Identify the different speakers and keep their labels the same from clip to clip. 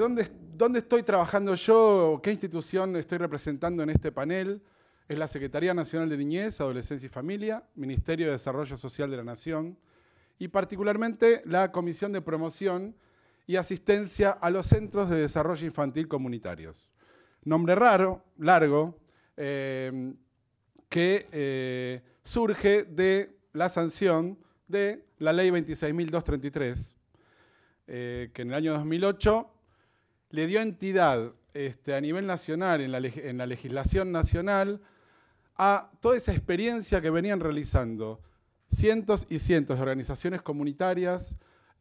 Speaker 1: ¿dónde, estoy trabajando yo? ¿Qué institución estoy representando en este panel? Es la Secretaría Nacional de Niñez, Adolescencia y Familia, Ministerio de Desarrollo Social de la Nación y particularmente la Comisión de Promoción y Asistencia a los Centros de Desarrollo Infantil Comunitarios. Nombre raro, largo, eh, que eh, surge de la sanción de la Ley 26.233, eh, que en el año 2008 le dio entidad este, a nivel nacional, en la, legislación nacional, a toda esa experiencia que venían realizando cientos y cientos de organizaciones comunitarias,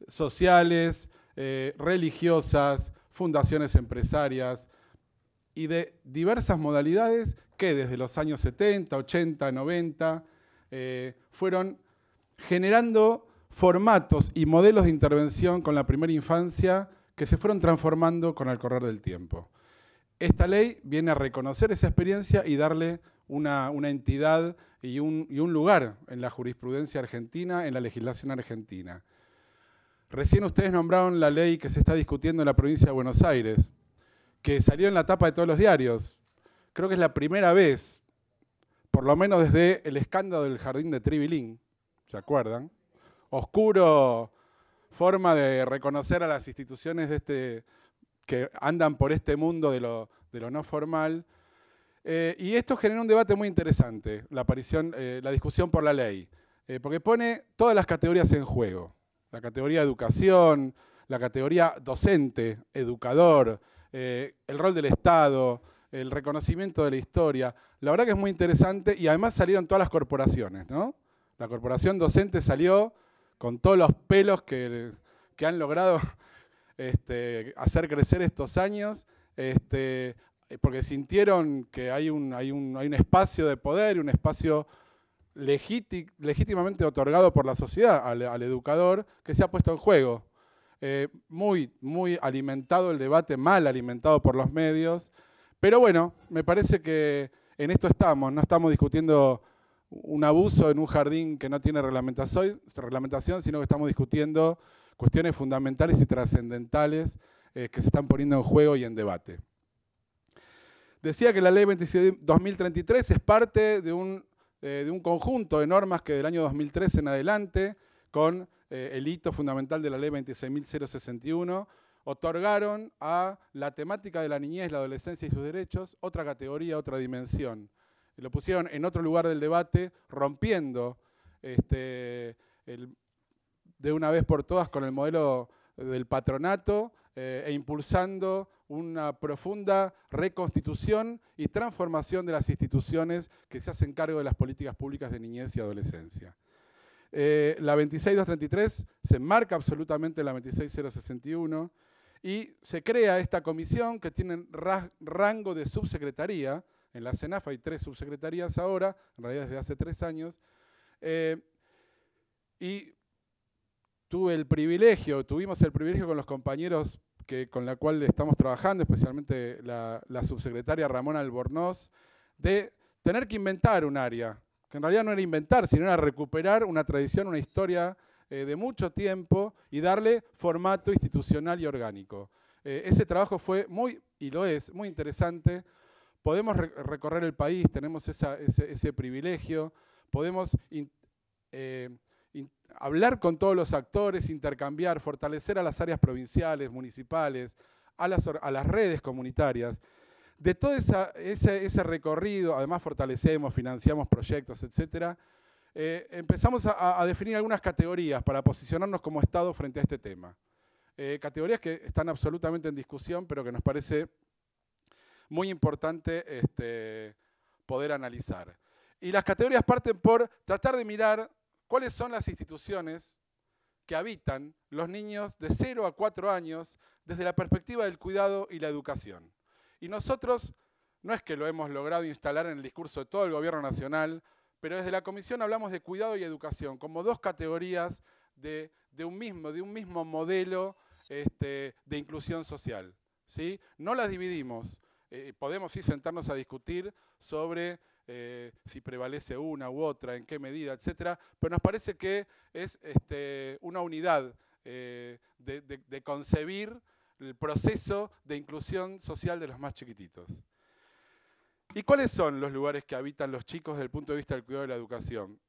Speaker 1: sociales, eh, religiosas, fundaciones empresarias y de diversas modalidades que desde los años 70, 80, 90 fueron generando formatos y modelos de intervención con la primera infancia que se fueron transformando con el correr del tiempo. Esta ley viene a reconocer esa experiencia y darle una, entidad y un, y un lugar en la jurisprudencia argentina, en la legislación argentina. Recién ustedes nombraron la ley que se está discutiendo en la provincia de Buenos Aires, que salió en la tapa de todos los diarios. Creo que es la primera vez, por lo menos desde el escándalo del jardín de Tribilín, ¿se acuerdan? Oscuro forma de reconocer a las instituciones este, que andan por este mundo de lo, no formal. Eh, y esto genera un debate muy interesante, la, eh, discusión por la ley, eh, porque pone todas las categorías en juego. La categoría educación, la categoría docente, educador, el rol del Estado, el reconocimiento de la historia. La verdad que es muy interesante y además salieron todas las corporaciones, ¿no? La corporación docente salió, con todos los pelos que, han logrado este, hacer crecer estos años, este, porque sintieron que hay un, espacio de poder un espacio legítimamente otorgado por la sociedad al, educador que se ha puesto en juego. Eh, muy, muy alimentado el debate, mal alimentado por los medios. Pero bueno, me parece que en esto estamos, no estamos discutiendo un abuso en un jardín que no tiene reglamentación, sino que estamos discutiendo cuestiones fundamentales y trascendentales eh, que se están poniendo en juego y en debate. Decía que la ley 2033 es parte de un, eh, de un conjunto de normas que del año 2013 en adelante, con eh, el hito fundamental de la ley 26.061, otorgaron a la temática de la niñez, la adolescencia y sus derechos otra categoría, otra dimensión lo pusieron en otro lugar del debate, rompiendo este, de una vez por todas con el modelo del patronato eh, e impulsando una profunda reconstitución y transformación de las instituciones que se hacen cargo de las políticas públicas de niñez y adolescencia. Eh, la 26233 se enmarca absolutamente en la 26061 y se crea esta comisión que tiene rango de subsecretaría, en la CENAF hay tres subsecretarías ahora, en realidad desde hace tres años, eh, y tuve el privilegio, tuvimos el privilegio con los compañeros que, con la cual estamos trabajando, especialmente la, subsecretaria Ramona Albornoz, de tener que inventar un área, que en realidad no era inventar, sino era recuperar una tradición, una historia eh, de mucho tiempo y darle formato institucional y orgánico. Eh, ese trabajo fue muy, y lo es, muy interesante, podemos recorrer el país, tenemos ese, privilegio, podemos eh, hablar con todos los actores, intercambiar, fortalecer a las áreas provinciales, municipales, a las, redes comunitarias. De todo ese, recorrido, además fortalecemos, financiamos proyectos, etc., eh, empezamos a, definir algunas categorías para posicionarnos como Estado frente a este tema. Eh, categorías que están absolutamente en discusión, pero que nos parece muy importante este, poder analizar. Y las categorías parten por tratar de mirar cuáles son las instituciones que habitan los niños de 0 a 4 años desde la perspectiva del cuidado y la educación. Y nosotros, no es que lo hemos logrado instalar en el discurso de todo el gobierno nacional, pero desde la comisión hablamos de cuidado y educación como dos categorías de, de un, mismo, de un mismo modelo este, de inclusión social. ¿sí? No las dividimos. Eh, podemos sentarnos a discutir sobre eh, si prevalece una u otra, en qué medida, etcétera, pero nos parece que es este, una unidad eh, de, concebir el proceso de inclusión social de los más chiquititos. ¿Y cuáles son los lugares que habitan los chicos desde el punto de vista del cuidado de la educación?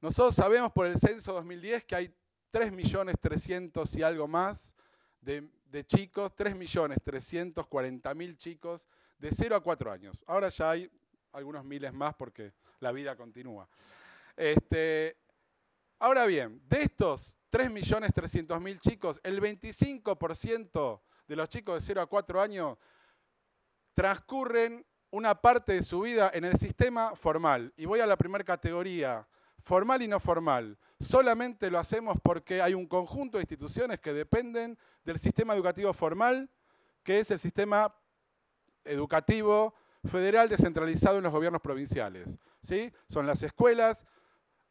Speaker 1: nosotros sabemos por el censo 2010 que hay 3.300.000 y algo más de, de chicos, 3.340.000 chicos de 0 a 4 años. Ahora ya hay algunos miles más porque la vida continúa. Este, ahora bien, de estos 3.300.000 chicos, el 25% de los chicos de 0 a 4 años transcurren una parte de su vida en el sistema formal. Y voy a la primera categoría, formal y no formal solamente lo hacemos porque hay un conjunto de instituciones que dependen del sistema educativo formal, que es el sistema educativo federal descentralizado en los gobiernos provinciales. ¿sí? Son las escuelas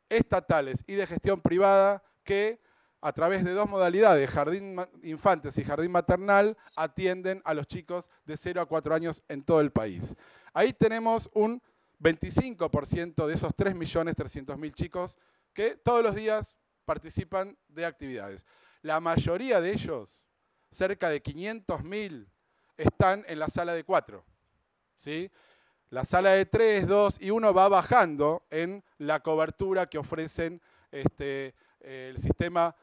Speaker 1: estatales y de gestión privada que a través de dos modalidades, jardín infantes y jardín maternal, atienden a los chicos de 0 a 4 años en todo el país. Ahí tenemos un 25% de esos 3.300.000 chicos que todos los días participan de actividades. La mayoría de ellos, cerca de 500.000, están en la sala de cuatro. ¿sí? La sala de tres, dos y uno va bajando en la cobertura que ofrecen este, el sistema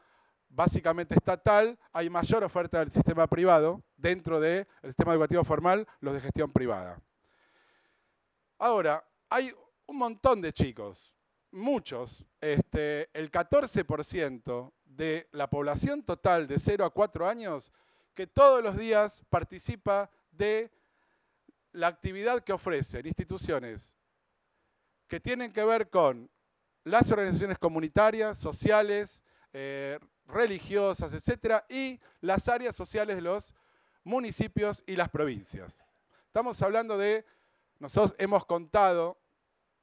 Speaker 1: básicamente estatal. Hay mayor oferta del sistema privado dentro del sistema educativo formal, los de gestión privada. Ahora, hay un montón de chicos muchos, este, el 14% de la población total de 0 a 4 años que todos los días participa de la actividad que ofrecen instituciones que tienen que ver con las organizaciones comunitarias, sociales, eh, religiosas, etcétera, y las áreas sociales de los municipios y las provincias. Estamos hablando de, nosotros hemos contado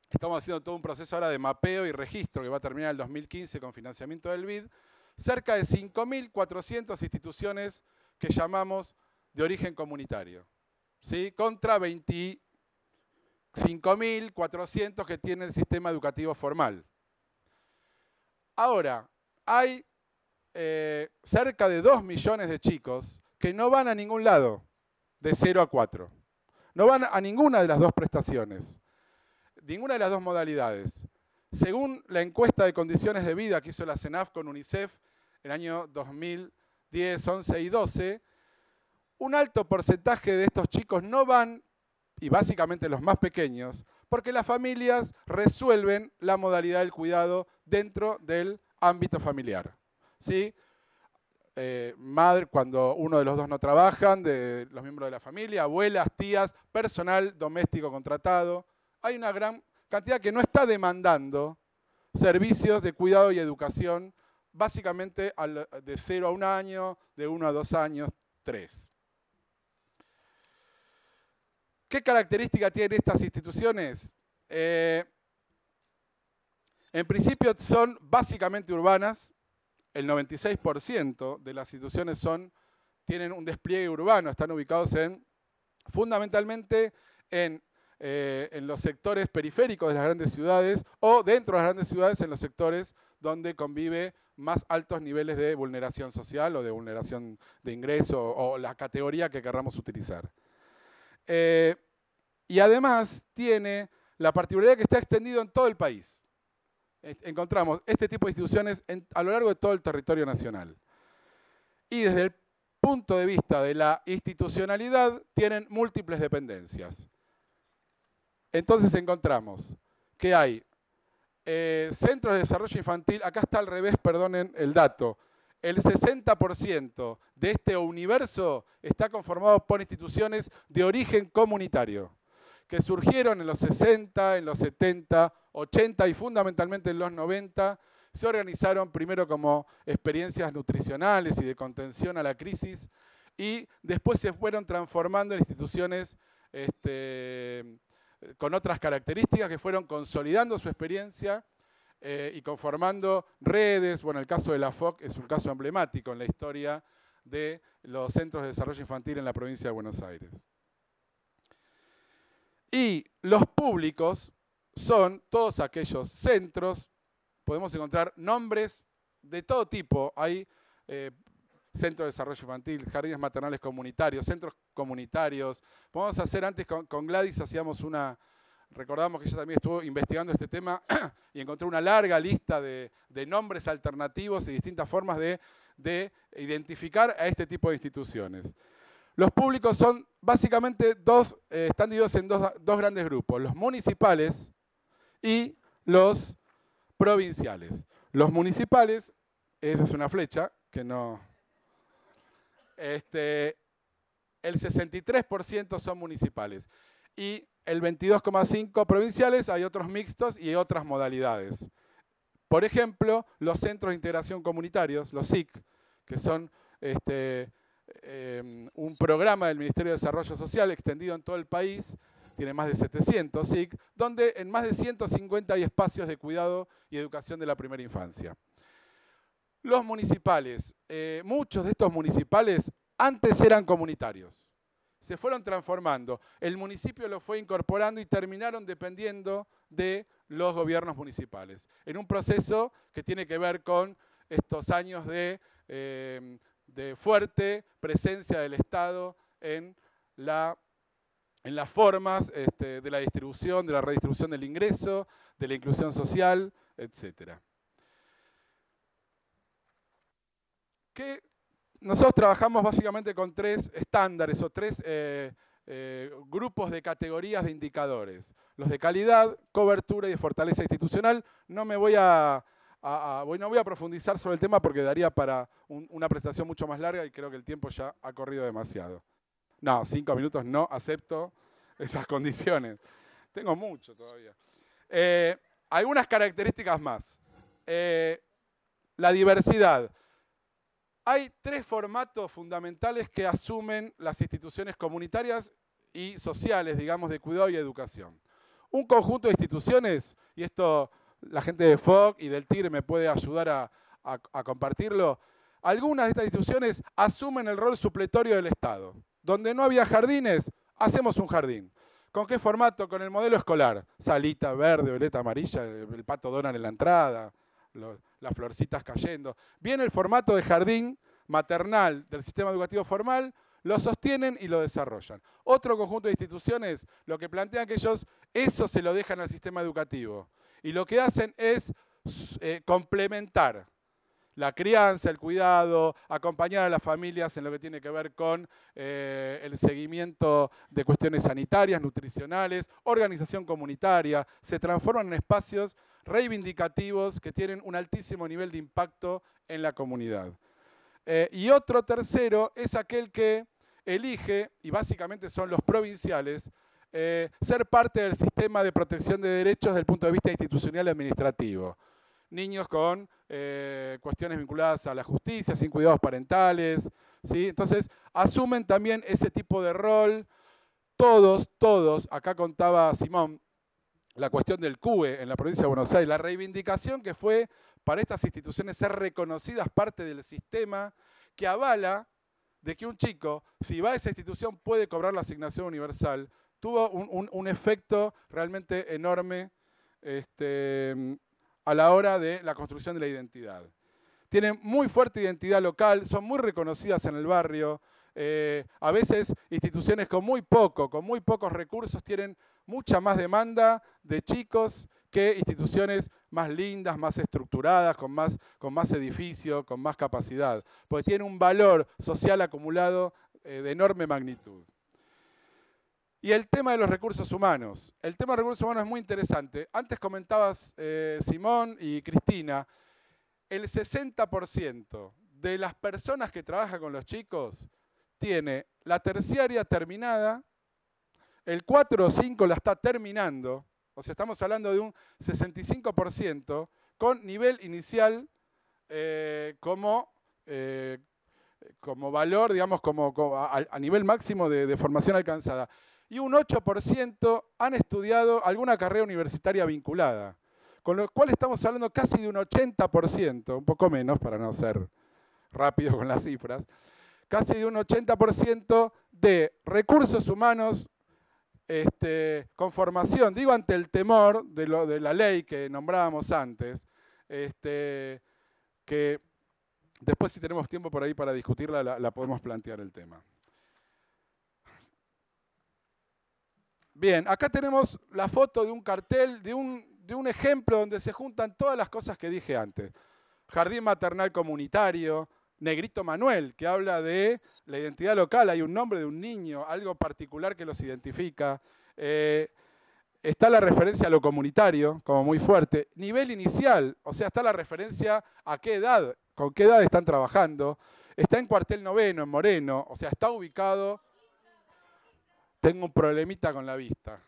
Speaker 1: Estamos haciendo todo un proceso ahora de mapeo y registro que va a terminar el 2015 con financiamiento del BID. Cerca de 5.400 instituciones que llamamos de origen comunitario, ¿sí? contra 25.400 que tiene el sistema educativo formal. Ahora, hay eh, cerca de 2 millones de chicos que no van a ningún lado de 0 a 4. No van a ninguna de las dos prestaciones ninguna de las dos modalidades. Según la encuesta de condiciones de vida que hizo la CENAF con UNICEF en el año 2010, 11 y 12, un alto porcentaje de estos chicos no van, y básicamente los más pequeños, porque las familias resuelven la modalidad del cuidado dentro del ámbito familiar. Eh, madre, cuando uno de los dos no trabajan, de los miembros de la familia, abuelas, tías, personal doméstico contratado, hay una gran cantidad que no está demandando servicios de cuidado y educación, básicamente de cero a un año, de uno a dos años, tres. ¿Qué característica tienen estas instituciones? Eh, en principio son básicamente urbanas, el 96% de las instituciones son, tienen un despliegue urbano, están ubicados en, fundamentalmente en eh, en los sectores periféricos de las grandes ciudades o dentro de las grandes ciudades en los sectores donde convive más altos niveles de vulneración social o de vulneración de ingreso o la categoría que querramos utilizar. Eh, y además tiene la particularidad que está extendido en todo el país. Encontramos este tipo de instituciones a lo largo de todo el territorio nacional. Y desde el punto de vista de la institucionalidad, tienen múltiples dependencias. Entonces encontramos que hay eh, centros de desarrollo infantil, acá está al revés, perdonen el dato, el 60% de este universo está conformado por instituciones de origen comunitario, que surgieron en los 60, en los 70, 80 y fundamentalmente en los 90, se organizaron primero como experiencias nutricionales y de contención a la crisis y después se fueron transformando en instituciones este, con otras características que fueron consolidando su experiencia eh, y conformando redes. Bueno, el caso de la FOC es un caso emblemático en la historia de los centros de desarrollo infantil en la provincia de Buenos Aires. Y los públicos son todos aquellos centros, podemos encontrar nombres de todo tipo, hay eh, centros de desarrollo infantil, jardines maternales comunitarios, centros comunitarios. Vamos a hacer antes con, Gladys, hacíamos una, recordamos que ella también estuvo investigando este tema y encontró una larga lista de, nombres alternativos y distintas formas de, identificar a este tipo de instituciones. Los públicos son básicamente dos, eh, están divididos en dos, grandes grupos, los municipales y los provinciales. Los municipales, esa es una flecha que no... Este, el 63% son municipales y el 22,5% provinciales, hay otros mixtos y otras modalidades. Por ejemplo, los centros de integración comunitarios, los SIC, que son este, em, un programa del Ministerio de Desarrollo Social extendido en todo el país, tiene más de 700 SIC, donde en más de 150 hay espacios de cuidado y educación de la primera infancia. Los municipales, eh, muchos de estos municipales antes eran comunitarios. Se fueron transformando. El municipio lo fue incorporando y terminaron dependiendo de los gobiernos municipales. En un proceso que tiene que ver con estos años de, eh, fuerte presencia del Estado en, las formas este, de la distribución, de la redistribución del ingreso, de la inclusión social, etc. ¿Qué nosotros trabajamos básicamente con tres estándares o tres eh, eh, grupos de categorías de indicadores. Los de calidad, cobertura y fortaleza institucional. No me voy a, profundizar sobre el tema porque daría para una presentación mucho más larga y creo que el tiempo ya ha corrido demasiado. No, cinco minutos no acepto esas condiciones. Tengo mucho todavía. Eh, algunas características más. la diversidad. Hay tres formatos fundamentales que asumen las instituciones comunitarias y sociales, digamos, de cuidado y educación. Un conjunto de instituciones, y esto la gente de FOC y del tigre me puede ayudar a, compartirlo, algunas de estas instituciones asumen el rol supletorio del Estado. Donde no había jardines, hacemos un jardín. ¿Con qué formato? Con el modelo escolar. Salita verde, violeta amarilla, el, pato dona en la entrada, las florcitas cayendo. Viene el formato de jardín maternal del sistema educativo formal, lo sostienen y lo desarrollan. Otro conjunto de instituciones lo que plantean que ellos, eso se lo dejan al sistema educativo. Y lo que hacen es eh, complementar la crianza, el cuidado, acompañar a las familias en lo que tiene que ver con eh, el seguimiento de cuestiones sanitarias, nutricionales, organización comunitaria, se transforman en espacios reivindicativos que tienen un altísimo nivel de impacto en la comunidad. Eh, y otro tercero es aquel que elige, y básicamente son los provinciales, eh, ser parte del sistema de protección de derechos desde el punto de vista institucional y administrativo niños con eh, cuestiones vinculadas a la justicia, sin cuidados parentales. ¿sí? Entonces, asumen también ese tipo de rol. Todos, todos, acá contaba Simón la cuestión del CUE en la provincia de Buenos Aires, la reivindicación que fue para estas instituciones ser reconocidas parte del sistema que avala de que un chico, si va a esa institución, puede cobrar la asignación universal, tuvo un, un efecto realmente enorme este, a la hora de la construcción de la identidad. Tienen muy fuerte identidad local, son muy reconocidas en el barrio. Eh, a veces instituciones con muy poco, con muy pocos recursos, tienen mucha más demanda de chicos que instituciones más lindas, más estructuradas, con más, con más edificio, con más capacidad, porque tienen un valor social acumulado eh, de enorme magnitud. Y el tema de los recursos humanos. El tema de recursos humanos es muy interesante. Antes comentabas, eh, Simón y Cristina, el 60% de las personas que trabajan con los chicos tiene la terciaria terminada, el 4 o 5 la está terminando, o sea, estamos hablando de un 65% con nivel inicial eh, como, eh, como valor, digamos, como, a, nivel máximo de formación alcanzada y un 8% han estudiado alguna carrera universitaria vinculada. Con lo cual estamos hablando casi de un 80%, un poco menos para no ser rápido con las cifras, casi de un 80% de recursos humanos este, con formación. Digo ante el temor de, la ley que nombrábamos antes, este, que después si tenemos tiempo por ahí para discutirla, la podemos plantear el tema. Bien, acá tenemos la foto de un cartel, de un, ejemplo donde se juntan todas las cosas que dije antes. Jardín maternal comunitario, Negrito Manuel, que habla de la identidad local, hay un nombre de un niño, algo particular que los identifica. Eh, está la referencia a lo comunitario, como muy fuerte. Nivel inicial, o sea, está la referencia a qué edad, con qué edad están trabajando. Está en cuartel noveno, en Moreno, o sea, está ubicado tengo un problemita con la vista.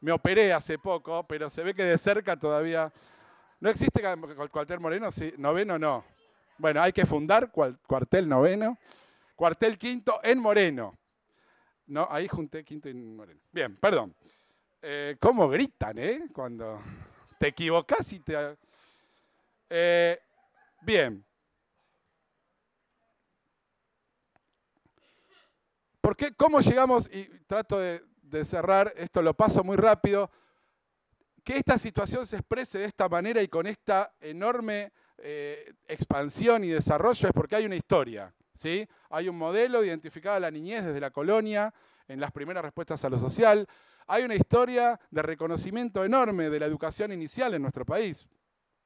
Speaker 1: Me operé hace poco, pero se ve que de cerca todavía... ¿No existe cuartel moreno? Sí, noveno no. Bueno, hay que fundar cuartel noveno, cuartel quinto en moreno. No, ahí junté quinto en moreno. Bien, perdón. Eh, ¿Cómo gritan, eh? Cuando te equivocas y te... Eh, bien, ¿Por ¿Cómo llegamos? Y trato de, cerrar, esto lo paso muy rápido. Que esta situación se exprese de esta manera y con esta enorme eh, expansión y desarrollo es porque hay una historia. ¿sí? Hay un modelo identificado a la niñez desde la colonia, en las primeras respuestas a lo social. Hay una historia de reconocimiento enorme de la educación inicial en nuestro país.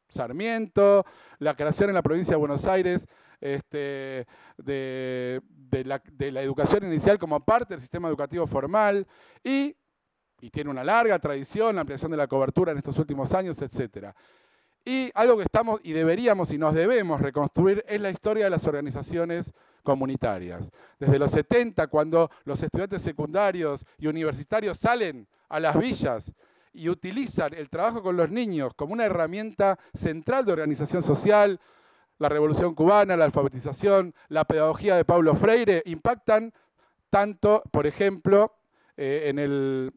Speaker 1: Sarmiento, la creación en la provincia de Buenos Aires este, de, la, educación inicial como parte del sistema educativo formal y y tiene una larga tradición, la ampliación de la cobertura en estos últimos años, etc. Y algo que estamos y deberíamos y nos debemos reconstruir es la historia de las organizaciones comunitarias. Desde los 70, cuando los estudiantes secundarios y universitarios salen a las villas y utilizan el trabajo con los niños como una herramienta central de organización social, la Revolución Cubana, la alfabetización, la pedagogía de Pablo Freire, impactan tanto, por ejemplo, eh, en, el,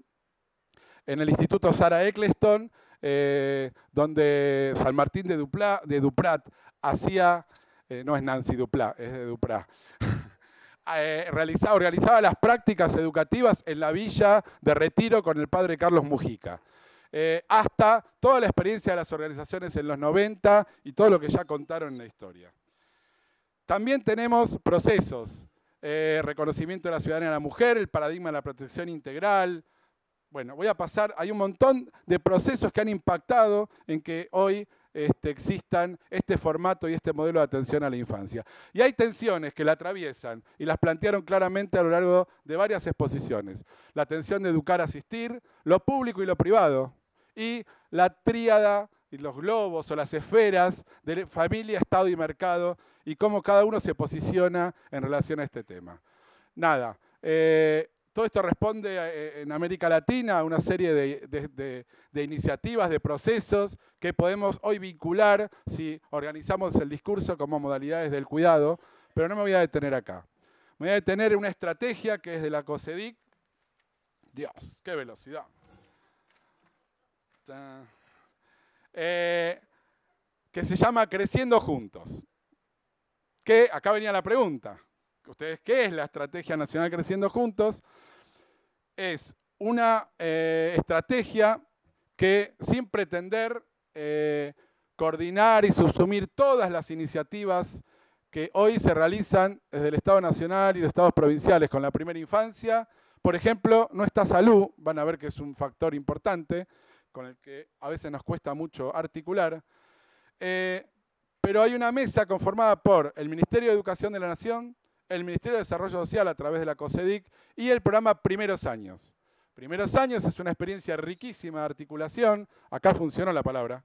Speaker 1: Instituto Sara Eccleston, eh, donde San Martín de, de Duprat hacía, eh, no es Nancy Duplat, es de Duprat, realizaba las prácticas educativas en la villa de Retiro con el padre Carlos Mujica. Eh, hasta toda la experiencia de las organizaciones en los 90 y todo lo que ya contaron en la historia. También tenemos procesos, eh, reconocimiento de la ciudadanía de la mujer, el paradigma de la protección integral. Bueno, voy a pasar, hay un montón de procesos que han impactado en que hoy este, existan este formato y este modelo de atención a la infancia. Y hay tensiones que la atraviesan y las plantearon claramente a lo largo de varias exposiciones. La tensión de educar, asistir, lo público y lo privado, y la tríada y los globos o las esferas de familia, Estado y mercado y cómo cada uno se posiciona en relación a este tema. Nada, eh, todo esto responde eh, en América Latina a una serie de, de, iniciativas, de procesos que podemos hoy vincular si organizamos el discurso como modalidades del cuidado, pero no me voy a detener acá. Me voy a detener en una estrategia que es de la COSEDIC. Dios, qué velocidad. Eh, que se llama Creciendo Juntos. Que, acá venía la pregunta. ¿Ustedes qué es la Estrategia Nacional Creciendo Juntos? Es una eh, estrategia que sin pretender eh, coordinar y subsumir todas las iniciativas que hoy se realizan desde el Estado Nacional y los Estados provinciales con la primera infancia. Por ejemplo, nuestra salud, van a ver que es un factor importante, con el que a veces nos cuesta mucho articular, eh, pero hay una mesa conformada por el Ministerio de Educación de la Nación, el Ministerio de Desarrollo Social a través de la COSEDIC y el programa Primeros Años. Primeros Años es una experiencia riquísima de articulación, acá funcionó la palabra,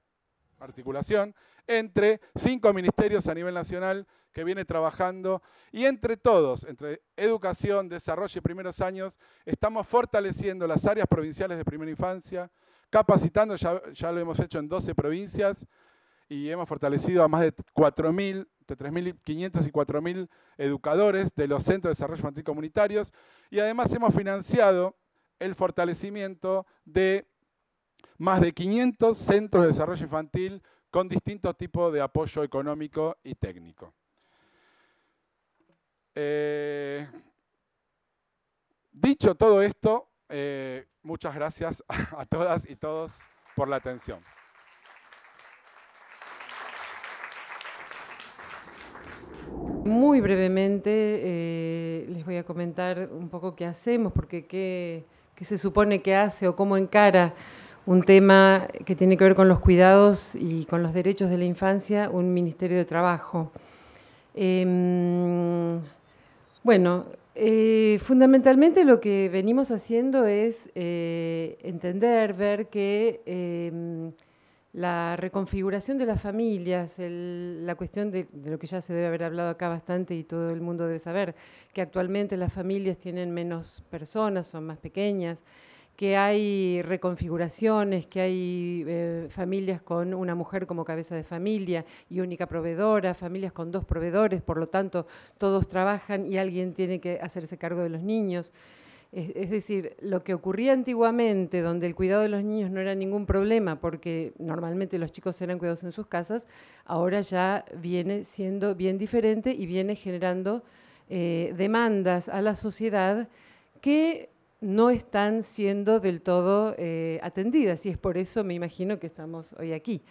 Speaker 1: articulación, entre cinco ministerios a nivel nacional que viene trabajando y entre todos, entre educación, desarrollo y primeros años, estamos fortaleciendo las áreas provinciales de primera infancia, capacitando, ya, lo hemos hecho en 12 provincias y hemos fortalecido a más de 4.000, de 3.500 y 4.000 educadores de los centros de desarrollo infantil comunitarios y además hemos financiado el fortalecimiento de más de 500 centros de desarrollo infantil con distintos tipos de apoyo económico y técnico. Eh, dicho todo esto, eh, muchas gracias a todas y todos por la atención.
Speaker 2: Muy brevemente eh, les voy a comentar un poco qué hacemos, porque qué, se supone que hace o cómo encara un tema que tiene que ver con los cuidados y con los derechos de la infancia, un Ministerio de Trabajo. Em, bueno, eh, fundamentalmente lo que venimos haciendo es eh, entender, ver que em, la reconfiguración de las familias, la cuestión de, lo que ya se debe haber hablado acá bastante y todo el mundo debe saber, que actualmente las familias tienen menos personas, son más pequeñas, que hay reconfiguraciones, que hay eh, familias con una mujer como cabeza de familia y única proveedora, familias con dos proveedores, por lo tanto todos trabajan y alguien tiene que hacerse cargo de los niños. Es, decir, lo que ocurría antiguamente, donde el cuidado de los niños no era ningún problema, porque normalmente los chicos eran cuidados en sus casas, ahora ya viene siendo bien diferente y viene generando eh, demandas a la sociedad que no están siendo del todo eh, atendidas y es por eso me imagino que estamos hoy aquí.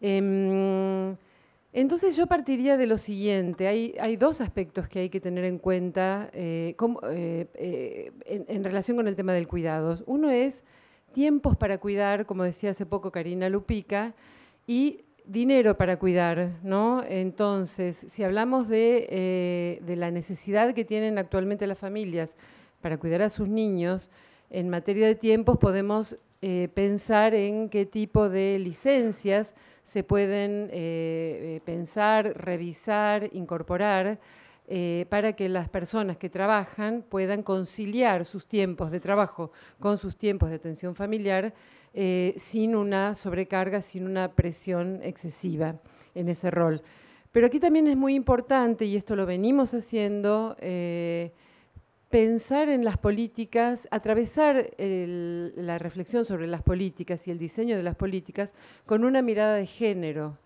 Speaker 2: Em, entonces yo partiría de lo siguiente, hay, dos aspectos que hay que tener en cuenta eh, eh, en, relación con el tema del cuidado. Uno es tiempos para cuidar, como decía hace poco Karina Lupica, y dinero para cuidar, ¿no? Entonces, si hablamos de la necesidad que tienen actualmente las familias, para cuidar a sus niños, en materia de tiempos podemos eh, pensar en qué tipo de licencias se pueden eh, eh, pensar, revisar, incorporar, para que las personas que trabajan puedan conciliar sus tiempos de trabajo con sus tiempos de atención familiar sin una sobrecarga, sin una presión excesiva en ese rol. Pero aquí también es muy importante, y esto lo venimos haciendo, pensar en las políticas, atravesar la reflexión sobre las políticas y el diseño de las políticas con una mirada de género.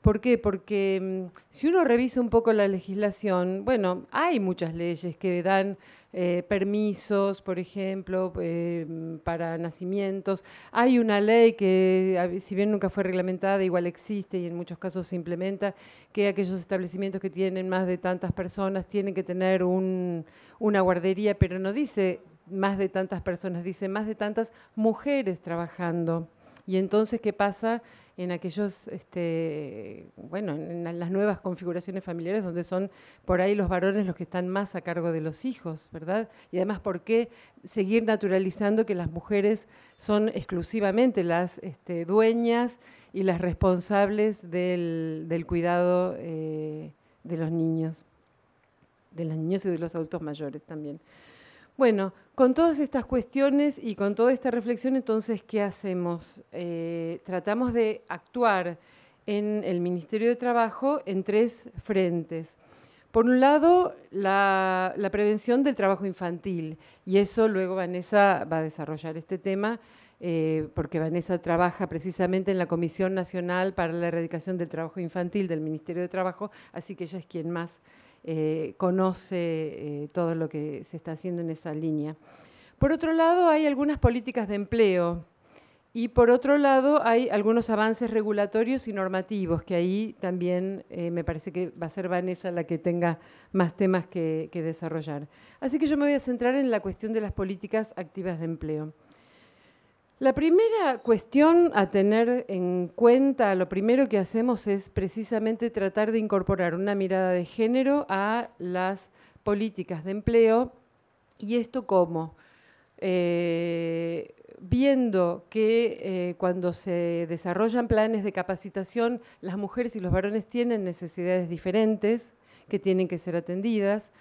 Speaker 2: ¿Por qué? Porque mm, si uno revisa un poco la legislación, bueno, hay muchas leyes que dan eh, permisos, por ejemplo, eh, para nacimientos. Hay una ley que, si bien nunca fue reglamentada, igual existe y en muchos casos se implementa, que aquellos establecimientos que tienen más de tantas personas tienen que tener una guardería, pero no dice más de tantas personas, dice más de tantas mujeres trabajando. Y entonces, ¿qué pasa en aquellos, este, bueno, en las nuevas configuraciones familiares donde son por ahí los varones los que están más a cargo de los hijos, ¿verdad? Y además, ¿por qué seguir naturalizando que las mujeres son exclusivamente las este, dueñas y las responsables del, cuidado eh, de los niños, de los niños y de los adultos mayores también? Bueno, con todas estas cuestiones y con toda esta reflexión, entonces, ¿qué hacemos? Eh, tratamos de actuar en el Ministerio de Trabajo en tres frentes. Por un lado, la, prevención del trabajo infantil, y eso luego Vanessa va a desarrollar este tema, eh, porque Vanessa trabaja precisamente en la Comisión Nacional para la Erradicación del Trabajo Infantil del Ministerio de Trabajo, así que ella es quien más eh, conoce eh, todo lo que se está haciendo en esa línea. Por otro lado, hay algunas políticas de empleo y por otro lado hay algunos avances regulatorios y normativos, que ahí también eh, me parece que va a ser Vanessa la que tenga más temas que desarrollar. Así que yo me voy a centrar en la cuestión de las políticas activas de empleo. La primera cuestión a tener en cuenta, lo primero que hacemos es precisamente tratar de incorporar una mirada de género a las políticas de empleo. ¿Y esto cómo? Eh, viendo que eh, cuando se desarrollan planes de capacitación, las mujeres y los varones tienen necesidades diferentes que tienen que ser atendidas,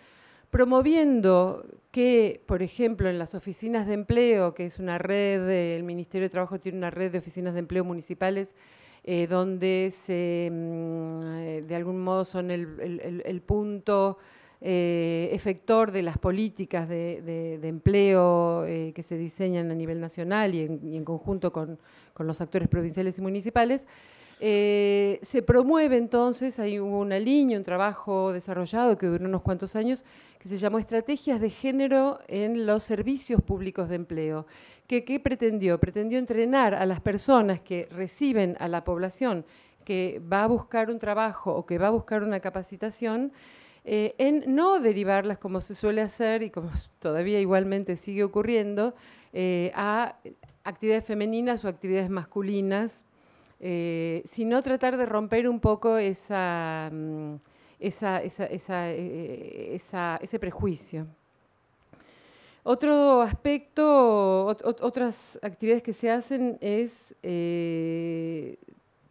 Speaker 2: promoviendo que, por ejemplo, en las oficinas de empleo, que es una red, eh, el Ministerio de Trabajo tiene una red de oficinas de empleo municipales, eh, donde se, mm, de algún modo son el, punto eh, efector de las políticas de, empleo que se diseñan a nivel nacional y en, conjunto con, con, los actores provinciales y municipales. se promueve entonces, hay una línea, un trabajo desarrollado que duró unos cuantos años, que se llamó Estrategias de Género en los Servicios Públicos de Empleo. ¿Qué pretendió? Pretendió entrenar a las personas que reciben a la población que va a buscar un trabajo o que va a buscar una capacitación, eh, en no derivarlas como se suele hacer y como todavía igualmente sigue ocurriendo, eh, a actividades femeninas o actividades masculinas, eh, sino tratar de romper un poco esa... Mm, eh, ese prejuicio. Otro aspecto, otras actividades que se hacen es, eh,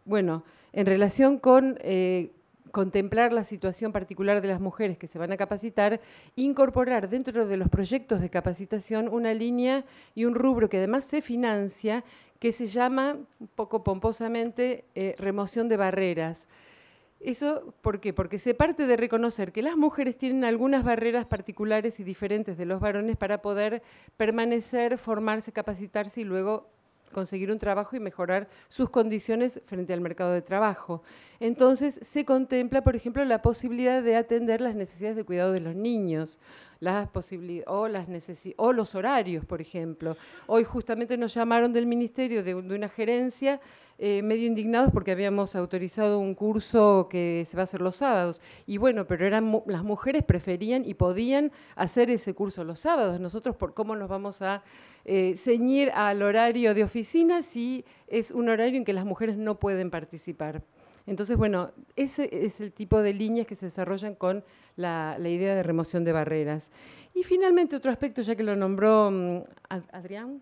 Speaker 2: bueno, en relación con eh, contemplar la situación particular de las mujeres que se van a capacitar, incorporar dentro de los proyectos de capacitación una línea y un rubro que además se financia, que se llama, un poco pomposamente, remoción de barreras. ¿Eso por qué? Porque se parte de reconocer que las mujeres tienen algunas barreras particulares y diferentes de los varones para poder permanecer, formarse, capacitarse y luego conseguir un trabajo y mejorar sus condiciones frente al mercado de trabajo. Entonces se contempla, por ejemplo, la posibilidad de atender las necesidades de cuidado de los niños, las o, las o los horarios, por ejemplo. Hoy justamente nos llamaron del ministerio de una gerencia eh, medio indignados porque habíamos autorizado un curso que se va a hacer los sábados. Y bueno, pero eran las mujeres preferían y podían hacer ese curso los sábados. Nosotros, por ¿cómo nos vamos a eh, ceñir al horario de oficina si es un horario en que las mujeres no pueden participar? Entonces, bueno, ese es el tipo de líneas que se desarrollan con la, idea de remoción de barreras. Y finalmente, otro aspecto, ya que lo nombró mm, Adrián,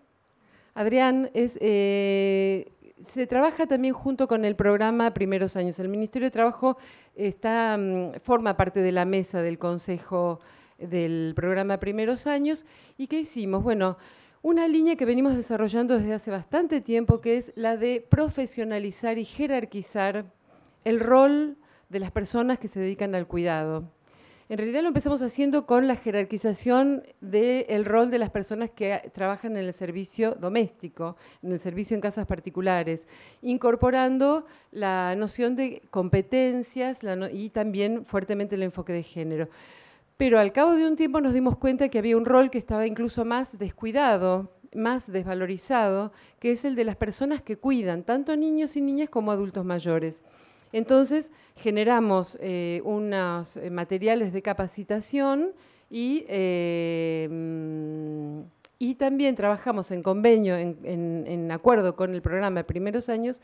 Speaker 2: Adrián es... Eh, se trabaja también junto con el programa Primeros Años. El Ministerio de Trabajo mm, forma parte de la mesa del Consejo del programa Primeros Años. ¿Y qué hicimos? Bueno, una línea que venimos desarrollando desde hace bastante tiempo, que es la de profesionalizar y jerarquizar el rol de las personas que se dedican al cuidado. En realidad lo empezamos haciendo con la jerarquización del rol de las personas que trabajan en el servicio doméstico, en el servicio en casas particulares, incorporando la noción de competencias y también fuertemente el enfoque de género. Pero al cabo de un tiempo nos dimos cuenta que había un rol que estaba incluso más descuidado, más desvalorizado, que es el de las personas que cuidan, tanto niños y niñas como adultos mayores. Entonces generamos eh, unos eh, materiales de capacitación eh, y, también trabajamos en convenio, en, acuerdo con el programa de primeros años,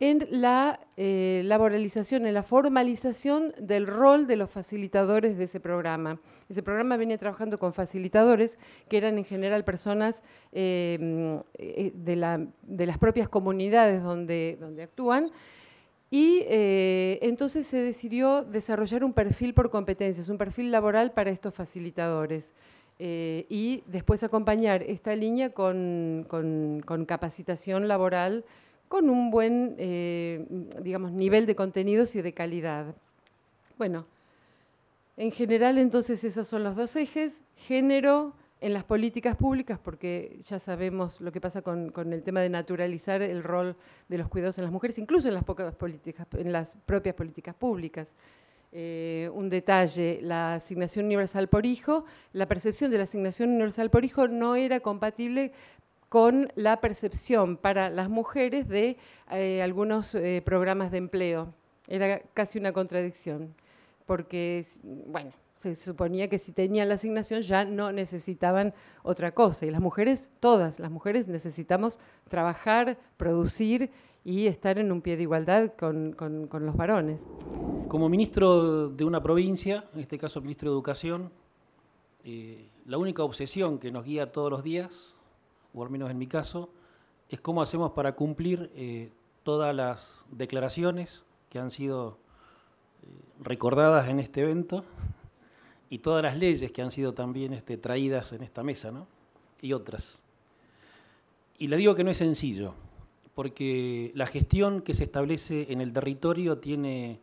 Speaker 2: en la laboralización, en la formalización del rol de los facilitadores de ese programa. Ese programa venía trabajando con facilitadores que eran en general personas de, las propias comunidades donde actúan, y eh, entonces se decidió desarrollar un perfil por competencias, un perfil laboral para estos facilitadores. Eh, y después acompañar esta línea con, capacitación laboral, con un buen eh, digamos, nivel de contenidos y de calidad. Bueno, en general entonces esos son los dos ejes, género, en las políticas públicas, porque ya sabemos lo que pasa con, el tema de naturalizar el rol de los cuidados en las mujeres, incluso en las, pocas políticas, en las propias políticas públicas. Eh, un detalle, la asignación universal por hijo, la percepción de la asignación universal por hijo no era compatible con la percepción para las mujeres de eh, algunos eh, programas de empleo. Era casi una contradicción, porque, bueno, se suponía que si tenían la asignación ya no necesitaban otra cosa. Y las mujeres, todas las mujeres necesitamos trabajar, producir y estar en un pie de igualdad con, los
Speaker 3: varones. Como ministro de una provincia, en este caso ministro de Educación, eh, la única obsesión que nos guía todos los días, o al menos en mi caso, es cómo hacemos para cumplir eh, todas las declaraciones que han sido eh, recordadas en este evento y todas las leyes que han sido también este, traídas en esta mesa, ¿no? Y otras. Y le digo que no es sencillo, porque la gestión que se establece en el territorio tiene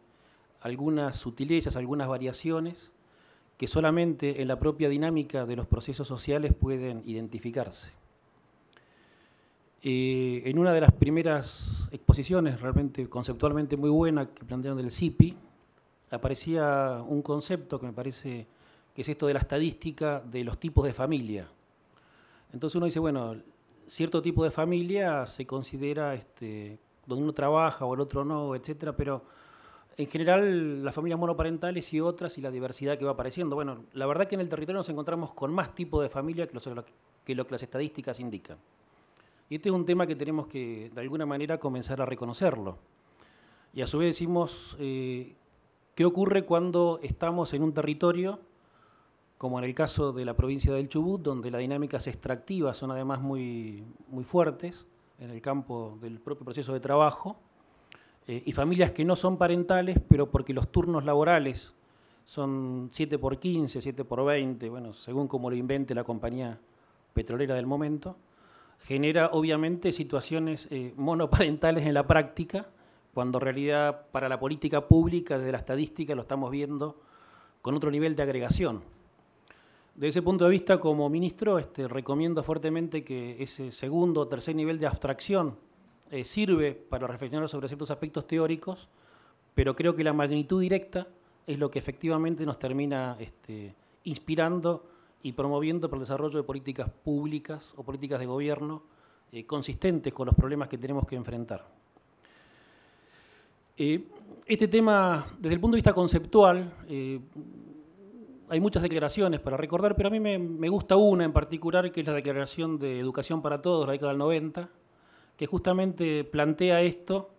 Speaker 3: algunas sutilezas, algunas variaciones, que solamente en la propia dinámica de los procesos sociales pueden identificarse. Eh, en una de las primeras exposiciones, realmente conceptualmente muy buena, que plantearon del CIPI, aparecía un concepto que me parece que es esto de la estadística de los tipos de familia. Entonces uno dice, bueno, cierto tipo de familia se considera este, donde uno trabaja o el otro no, etcétera, pero en general las familias monoparentales y otras y la diversidad que va apareciendo. Bueno, la verdad que en el territorio nos encontramos con más tipos de familia que, lo que las estadísticas indican. Y este es un tema que tenemos que, de alguna manera, comenzar a reconocerlo. Y a su vez decimos, eh, ¿qué ocurre cuando estamos en un territorio como en el caso de la provincia del Chubut, donde las dinámicas extractivas son además muy, muy fuertes en el campo del propio proceso de trabajo, eh, y familias que no son parentales, pero porque los turnos laborales son 7 por 15, 7 por 20, bueno, según como lo invente la compañía petrolera del momento, genera obviamente situaciones eh, monoparentales en la práctica, cuando en realidad para la política pública, desde la estadística, lo estamos viendo con otro nivel de agregación. De ese punto de vista, como ministro, este, recomiendo fuertemente que ese segundo o tercer nivel de abstracción eh, sirve para reflexionar sobre ciertos aspectos teóricos, pero creo que la magnitud directa es lo que efectivamente nos termina este, inspirando y promoviendo para el desarrollo de políticas públicas o políticas de gobierno eh, consistentes con los problemas que tenemos que enfrentar. Eh, este tema, desde el punto de vista conceptual, hay muchas declaraciones para recordar, pero a mí me, gusta una en particular, que es la Declaración de Educación para Todos, la década del 90, que justamente plantea esto,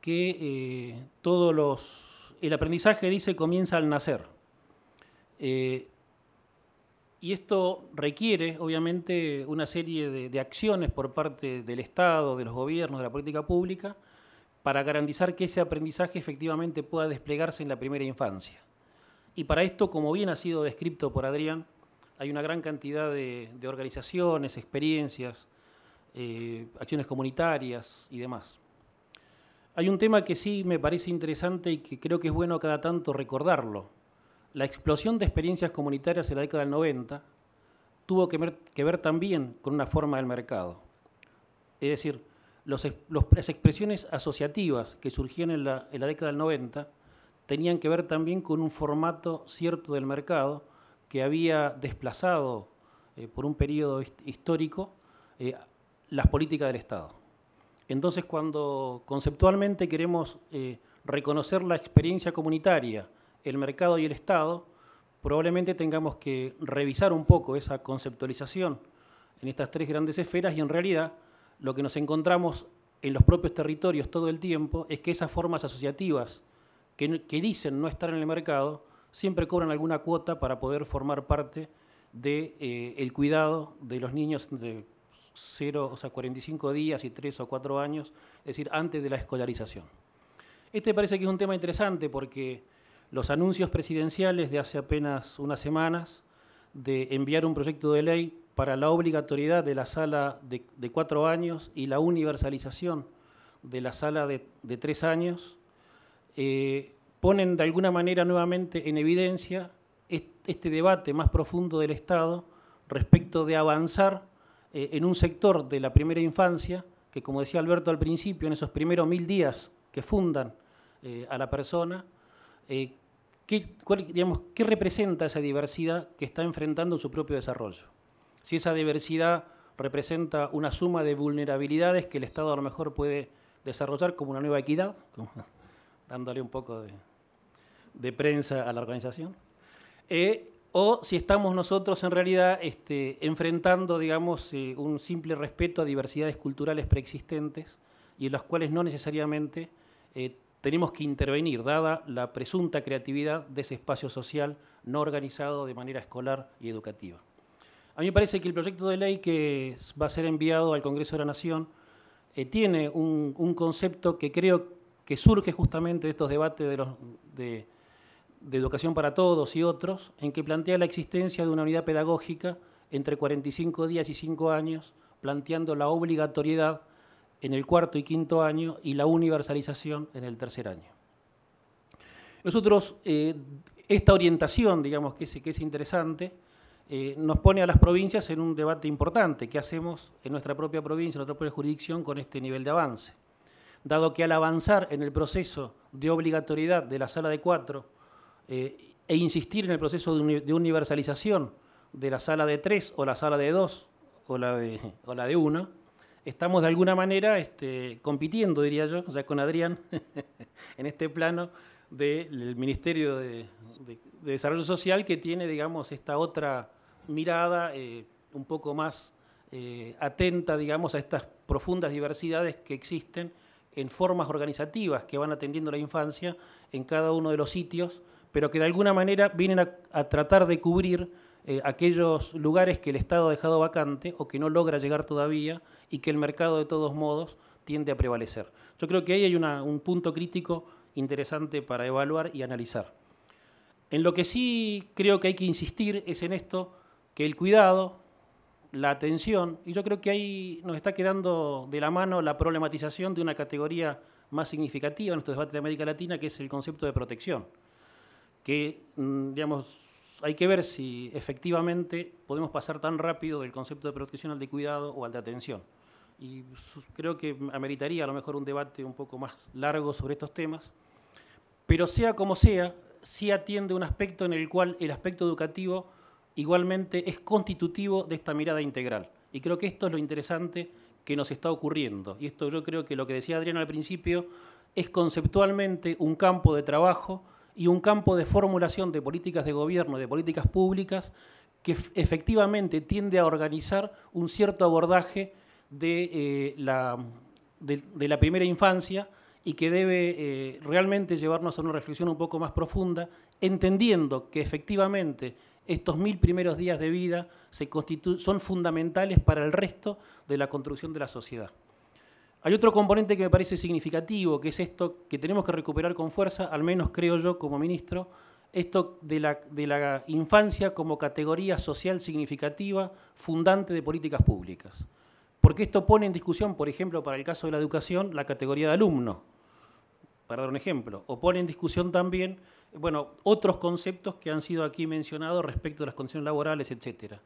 Speaker 3: que eh, todos los... El aprendizaje, dice, comienza al nacer. Eh, y esto requiere, obviamente, una serie de acciones por parte del Estado, de los gobiernos, de la política pública, para garantizar que ese aprendizaje efectivamente pueda desplegarse en la primera infancia. Y para esto, como bien ha sido descrito por Adrián, hay una gran cantidad de, organizaciones, experiencias, eh, acciones comunitarias y demás. Hay un tema que sí me parece interesante y que creo que es bueno cada tanto recordarlo. La explosión de experiencias comunitarias en la década del 90 tuvo que ver, también con una forma del mercado. Es decir, las expresiones asociativas que surgían en la, en la década del 90 tenían que ver también con un formato cierto del mercado que había desplazado eh, por un periodo histórico eh, las políticas del Estado. Entonces, cuando conceptualmente queremos eh, reconocer la experiencia comunitaria, el mercado y el Estado, probablemente tengamos que revisar un poco esa conceptualización en estas tres grandes esferas y en realidad lo que nos encontramos en los propios territorios todo el tiempo es que esas formas asociativas que, dicen no estar en el mercado, siempre cobran alguna cuota para poder formar parte del de, eh, cuidado de los niños de 0, o sea, 45 días y 3 o 4 años, es decir, antes de la escolarización. Este parece que es un tema interesante porque los anuncios presidenciales de hace apenas unas semanas de enviar un proyecto de ley para la obligatoriedad de la sala de, cuatro 4 años y la universalización de la sala de, de 3 años, eh, ponen de alguna manera nuevamente en evidencia este debate más profundo del Estado respecto de avanzar eh, en un sector de la primera infancia que, como decía Alberto al principio, en esos primeros mil días que fundan eh, a la persona, ¿qué, ¿qué representa esa diversidad que está enfrentando su propio desarrollo? Si esa diversidad representa una suma de vulnerabilidades que el Estado a lo mejor puede desarrollar como una nueva equidad, dándole un poco de, prensa a la organización. Eh, o si estamos nosotros en realidad este, enfrentando, digamos, eh, un simple respeto a diversidades culturales preexistentes y en las cuales no necesariamente eh, tenemos que intervenir, dada la presunta creatividad de ese espacio social no organizado de manera escolar y educativa. A mí me parece que el proyecto de ley que va a ser enviado al Congreso de la Nación tiene un, un, concepto que creo que surge justamente de estos debates de, Educación para Todos y otros, en que plantea la existencia de una unidad pedagógica entre 45 días y 5 años, planteando la obligatoriedad en el cuarto y quinto año y la universalización en el tercer año. Nosotros, eh, esta orientación, digamos, que es, interesante, eh, nos pone a las provincias en un debate importante, qué hacemos en nuestra propia provincia, en nuestra propia jurisdicción con este nivel de avance dado que al avanzar en el proceso de obligatoriedad de la sala de cuatro eh, e insistir en el proceso de, universalización de la sala de tres o la sala de dos o la de, o estamos de alguna manera este, compitiendo, diría yo, ya con Adrián, en este plano del Ministerio de, Desarrollo Social que tiene, digamos, esta otra mirada eh, un poco más eh, atenta, digamos, a estas profundas diversidades que existen en formas organizativas que van atendiendo la infancia en cada uno de los sitios, pero que de alguna manera vienen a, tratar de cubrir eh, aquellos lugares que el Estado ha dejado vacante o que no logra llegar todavía y que el mercado de todos modos tiende a prevalecer. Yo creo que ahí hay un punto crítico interesante para evaluar y analizar. En lo que sí creo que hay que insistir es en esto, que el cuidado, la atención y yo creo que ahí nos está quedando de la mano la problematización de una categoría más significativa en nuestro debate de América Latina, que es el concepto de protección, que, mm, digamos, hay que ver si efectivamente podemos pasar tan rápido del concepto de protección al de cuidado o al de atención. Y creo que ameritaría a lo mejor un debate un poco más largo sobre estos temas, pero sea como sea, sí atiende un aspecto en el cual el aspecto educativo igualmente es constitutivo de esta mirada integral. Y creo que esto es lo interesante que nos está ocurriendo. Y esto yo creo que lo que decía Adrián al principio es conceptualmente un campo de trabajo y un campo de formulación de políticas de gobierno, de políticas públicas, que efectivamente tiende a organizar un cierto abordaje de, eh, la, de, la primera infancia y que debe eh, realmente llevarnos a una reflexión un poco más profunda, entendiendo que efectivamente estos mil primeros días de vida son fundamentales para el resto de la construcción de la sociedad. Hay otro componente que me parece significativo, que es esto que tenemos que recuperar con fuerza, al menos creo yo como ministro, esto de la, de la infancia como categoría social significativa, fundante de políticas públicas. Porque esto pone en discusión, por ejemplo, para el caso de la educación, la categoría de alumno, para dar un ejemplo, o pone en discusión también bueno, otros conceptos que han sido aquí mencionados respecto a las condiciones laborales, etcétera.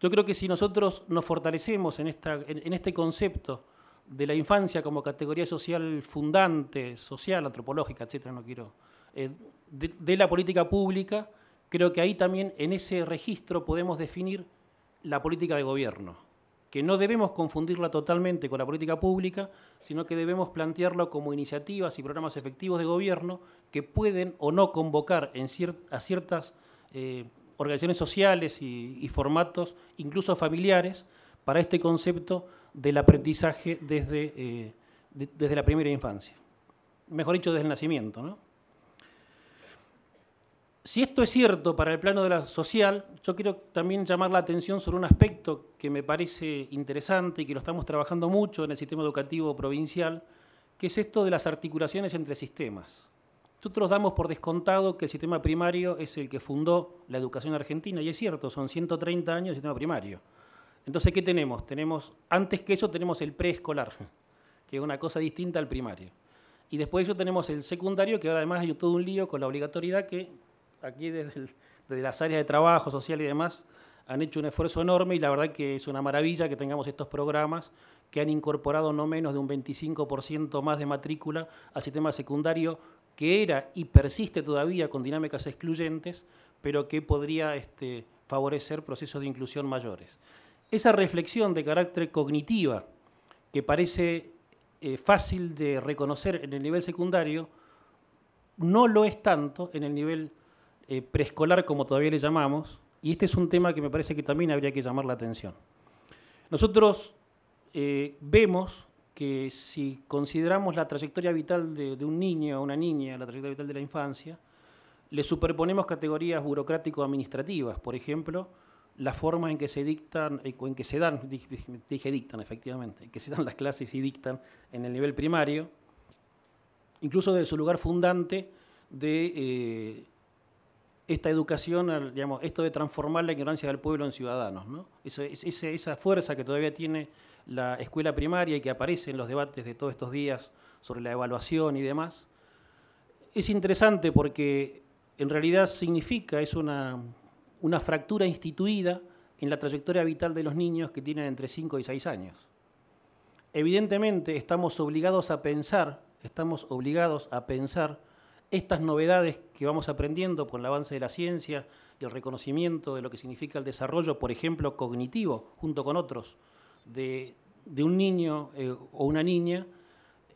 Speaker 3: Yo creo que si nosotros nos fortalecemos en, este concepto de la infancia como categoría social fundante, social, antropológica, etcétera, no quiero, eh, de la política pública, creo que ahí también en ese registro podemos definir la política de gobierno que no debemos confundirla totalmente con la política pública, sino que debemos plantearlo como iniciativas y programas efectivos de gobierno que pueden o no convocar a ciertas eh, organizaciones sociales y, formatos, incluso familiares, para este concepto del aprendizaje desde, eh, desde la primera infancia. Mejor dicho, desde el nacimiento. ¿no? si esto es cierto para el plano de la social, yo quiero también llamar la atención sobre un aspecto que me parece interesante y que lo estamos trabajando mucho en el sistema educativo provincial, que es esto de las articulaciones entre sistemas. Nosotros damos por descontado que el sistema primario es el que fundó la educación argentina, y es cierto, son 130 años el sistema primario. Entonces, ¿qué tenemos? tenemos antes que eso tenemos el preescolar, que es una cosa distinta al primario. Y después de eso tenemos el secundario, que además hay todo un lío con la obligatoriedad que aquí desde, las áreas de trabajo, social y demás, han hecho un esfuerzo enorme y la verdad que es una maravilla que tengamos estos programas que han incorporado no menos de un 25% más de matrícula al sistema secundario que era y persiste todavía con dinámicas excluyentes, pero que podría este, favorecer procesos de inclusión mayores. Esa reflexión de carácter cognitiva que parece eh, fácil de reconocer en el nivel secundario, no lo es tanto en el nivel eh, preescolar, como todavía le llamamos, y este es un tema que me parece que también habría que llamar la atención. Nosotros eh, vemos que si consideramos la trayectoria vital de, un niño o una niña, la trayectoria vital de la infancia, le superponemos categorías burocrático-administrativas, por ejemplo, la forma en que se dictan, eh, en que se dan, dije dictan efectivamente, que se dan las clases y dictan en el nivel primario, incluso desde su lugar fundante de esta educación, digamos, esto de transformar la ignorancia del pueblo en ciudadanos. ¿no? esa, fuerza que todavía tiene la escuela primaria y que aparece en los debates de todos estos días sobre la evaluación y demás, es interesante porque en realidad significa, es una, una fractura instituida en la trayectoria vital de los niños que tienen entre 5 y 6 años. Evidentemente estamos obligados a pensar, estamos obligados a pensar estas novedades que vamos aprendiendo con el avance de la ciencia y el reconocimiento de lo que significa el desarrollo, por ejemplo, cognitivo, junto con otros, de, un niño eh, o una niña,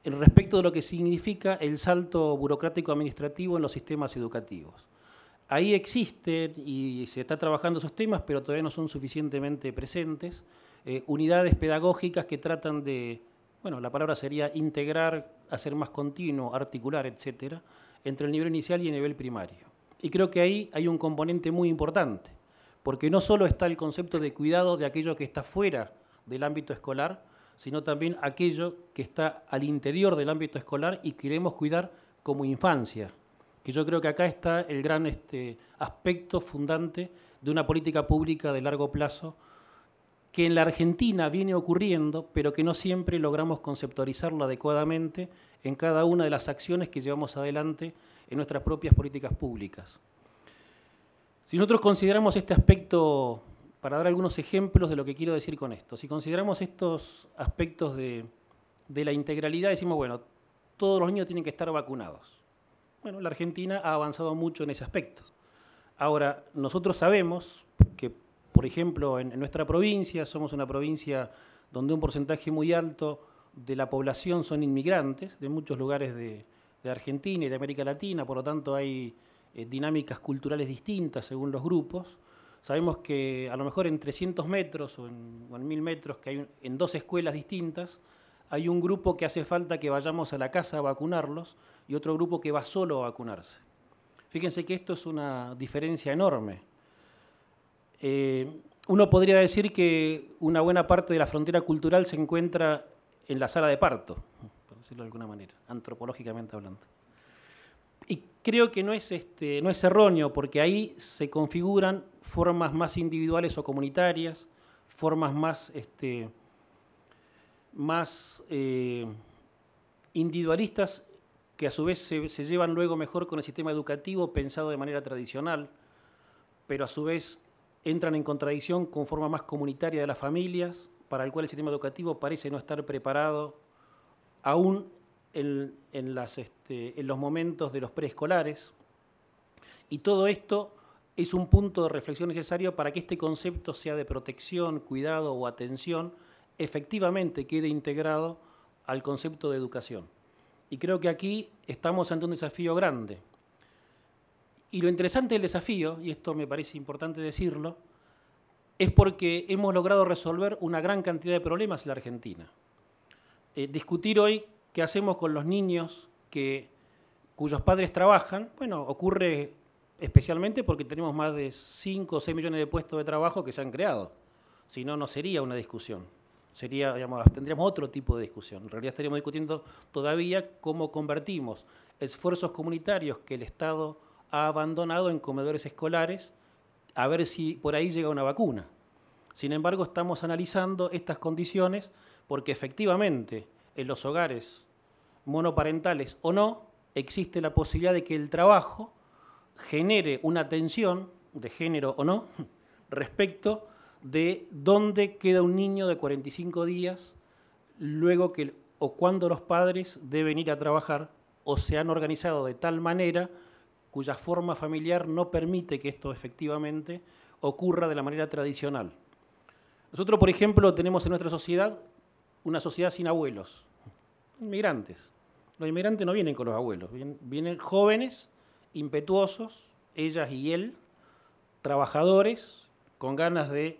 Speaker 3: respecto de lo que significa el salto burocrático administrativo en los sistemas educativos. Ahí existen y se está trabajando esos temas, pero todavía no son suficientemente presentes, eh, unidades pedagógicas que tratan de, bueno, la palabra sería integrar, hacer más continuo, articular, etcétera, entre el nivel inicial y el nivel primario. Y creo que ahí hay un componente muy importante, porque no solo está el concepto de cuidado de aquello que está fuera del ámbito escolar, sino también aquello que está al interior del ámbito escolar y queremos cuidar como infancia, que yo creo que acá está el gran este, aspecto fundante de una política pública de largo plazo que en la Argentina viene ocurriendo, pero que no siempre logramos conceptualizarlo adecuadamente en cada una de las acciones que llevamos adelante en nuestras propias políticas públicas. Si nosotros consideramos este aspecto, para dar algunos ejemplos de lo que quiero decir con esto, si consideramos estos aspectos de, la integralidad, decimos, bueno, todos los niños tienen que estar vacunados. Bueno, la Argentina ha avanzado mucho en ese aspecto. Ahora, nosotros sabemos que, por ejemplo, en, nuestra provincia, somos una provincia donde un porcentaje muy alto de la población son inmigrantes de muchos lugares de, Argentina y de América Latina, por lo tanto hay eh, dinámicas culturales distintas según los grupos. Sabemos que a lo mejor en 300 metros o en, 1000 metros, que hay en dos escuelas distintas, hay un grupo que hace falta que vayamos a la casa a vacunarlos y otro grupo que va solo a vacunarse. Fíjense que esto es una diferencia enorme. Eh, uno podría decir que una buena parte de la frontera cultural se encuentra en la sala de parto, por decirlo de alguna manera, antropológicamente hablando. Y creo que no es, este, no es erróneo, porque ahí se configuran formas más individuales o comunitarias, formas más, este, más eh, individualistas que a su vez se, se, llevan luego mejor con el sistema educativo pensado de manera tradicional, pero a su vez entran en contradicción con forma más comunitaria de las familias, para el cual el sistema educativo parece no estar preparado aún este, en, los momentos de los preescolares. Y todo esto es un punto de reflexión necesario para que este concepto sea de protección, cuidado o atención, efectivamente quede integrado al concepto de educación. Y creo que aquí estamos ante un desafío grande. Y lo interesante del desafío, y esto me parece importante decirlo, es porque hemos logrado resolver una gran cantidad de problemas en la Argentina. Eh, discutir hoy qué hacemos con los niños que, cuyos padres trabajan, bueno, ocurre especialmente porque tenemos más de 5 o 6 millones de puestos de trabajo que se han creado. Si no, no sería una discusión. Sería, tendríamos otro tipo de discusión. En realidad estaríamos discutiendo todavía cómo convertimos esfuerzos comunitarios que el Estado ha abandonado en comedores escolares a ver si por ahí llega una vacuna. Sin embargo, estamos analizando estas condiciones porque efectivamente en los hogares monoparentales o no, existe la posibilidad de que el trabajo genere una tensión, de género o no, respecto de dónde queda un niño de 45 días luego que o cuando los padres deben ir a trabajar o se han organizado de tal manera cuya forma familiar no permite que esto efectivamente ocurra de la manera tradicional. Nosotros, por ejemplo, tenemos en nuestra sociedad una sociedad sin abuelos, inmigrantes. Los inmigrantes no vienen con los abuelos, vienen jóvenes, impetuosos, ellas y él, trabajadores, con ganas de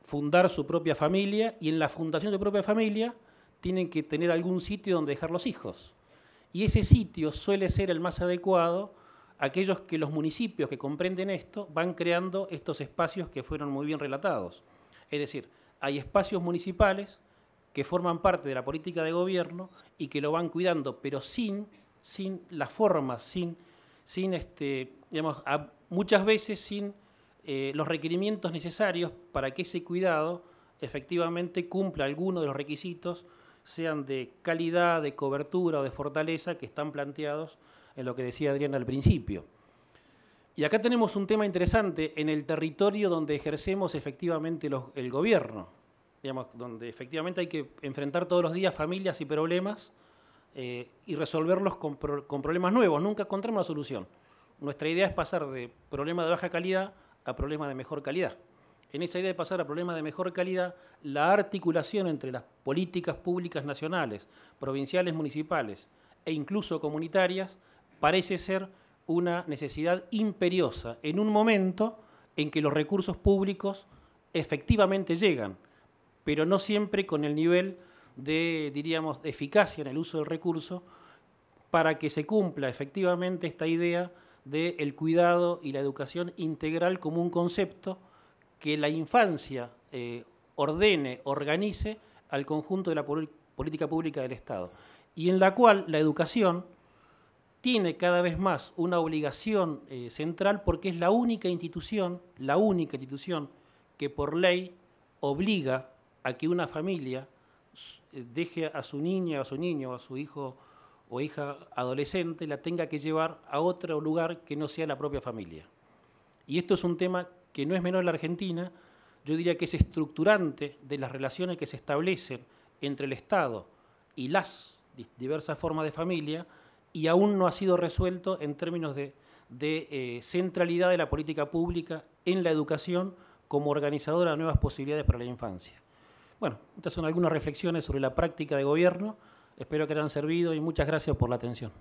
Speaker 3: fundar su propia familia y en la fundación de su propia familia tienen que tener algún sitio donde dejar los hijos. Y ese sitio suele ser el más adecuado aquellos que los municipios que comprenden esto van creando estos espacios que fueron muy bien relatados. Es decir, hay espacios municipales que forman parte de la política de gobierno y que lo van cuidando, pero sin, sin las formas, sin, sin este, muchas veces sin eh, los requerimientos necesarios para que ese cuidado efectivamente cumpla alguno de los requisitos, sean de calidad, de cobertura o de fortaleza que están planteados en lo que decía Adrián al principio. Y acá tenemos un tema interesante en el territorio donde ejercemos efectivamente el gobierno, digamos, donde efectivamente hay que enfrentar todos los días familias y problemas eh, y resolverlos con, con, problemas nuevos. Nunca encontramos la solución. Nuestra idea es pasar de problemas de baja calidad a problemas de mejor calidad. En esa idea de pasar a problemas de mejor calidad, la articulación entre las políticas públicas nacionales, provinciales, municipales e incluso comunitarias parece ser una necesidad imperiosa en un momento en que los recursos públicos efectivamente llegan, pero no siempre con el nivel de, diríamos, eficacia en el uso del recurso para que se cumpla efectivamente esta idea del cuidado y la educación integral como un concepto que la infancia eh, ordene, organice al conjunto de la política pública del Estado, y en la cual la educación, tiene cada vez más una obligación eh, central porque es la única institución, la única institución que por ley obliga a que una familia eh, deje a su niña, a su niño, a su hijo o hija adolescente, la tenga que llevar a otro lugar que no sea la propia familia. Y esto es un tema que no es menor en la Argentina, yo diría que es estructurante de las relaciones que se establecen entre el Estado y las diversas formas de familia, y aún no ha sido resuelto en términos de, eh, centralidad de la política pública en la educación como organizadora de nuevas posibilidades para la infancia. Bueno, estas son algunas reflexiones sobre la práctica de gobierno. Espero que hayan servido y muchas gracias por la atención.